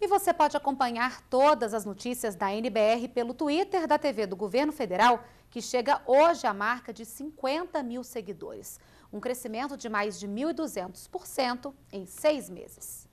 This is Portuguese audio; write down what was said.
E você pode acompanhar todas as notícias da NBR pelo Twitter da TV do Governo Federal, que chega hoje à marca de 50 mil seguidores. Um crescimento de mais de 1.200% em seis meses.